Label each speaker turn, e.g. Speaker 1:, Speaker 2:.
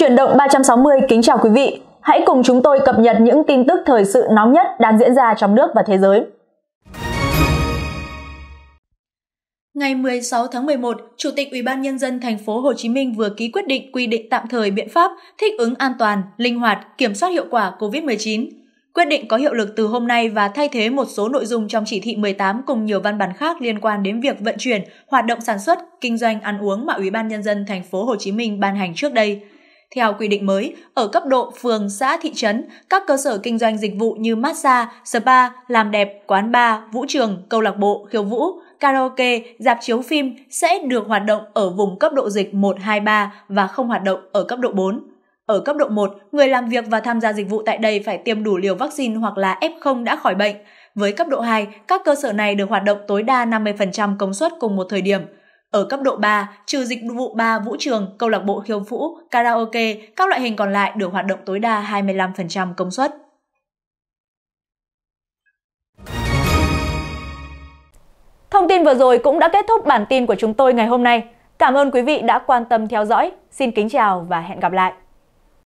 Speaker 1: Chuyển động 360 kính chào quý vị. Hãy cùng chúng tôi cập nhật những tin tức thời sự nóng nhất đang diễn ra trong nước và thế giới. Ngày 16 tháng 11, Chủ tịch Ủy ban nhân dân thành phố Hồ Chí Minh vừa ký quyết định quy định tạm thời biện pháp thích ứng an toàn, linh hoạt, kiểm soát hiệu quả COVID-19. Quyết định có hiệu lực từ hôm nay và thay thế một số nội dung trong chỉ thị 18 cùng nhiều văn bản khác liên quan đến việc vận chuyển, hoạt động sản xuất, kinh doanh ăn uống mà Ủy ban nhân dân thành phố Hồ Chí Minh ban hành trước đây. Theo quy định mới, ở cấp độ phường, xã, thị trấn, các cơ sở kinh doanh dịch vụ như massage, spa, làm đẹp, quán bar, vũ trường, câu lạc bộ, khiêu vũ, karaoke, dạp chiếu phim sẽ được hoạt động ở vùng cấp độ dịch 1, 2, 3 và không hoạt động ở cấp độ 4. Ở cấp độ 1, người làm việc và tham gia dịch vụ tại đây phải tiêm đủ liều vaccine hoặc là F0 đã khỏi bệnh. Với cấp độ 2, các cơ sở này được hoạt động tối đa 50% công suất cùng một thời điểm – ở cấp độ 3, trừ dịch vụ bar, vũ trường, câu lạc bộ khiêu vũ, karaoke, các loại hình còn lại được hoạt động tối đa 25% công suất. Thông tin vừa rồi cũng đã kết thúc bản tin của chúng tôi ngày hôm nay. Cảm ơn quý vị đã quan tâm theo dõi. Xin kính chào và hẹn gặp lại.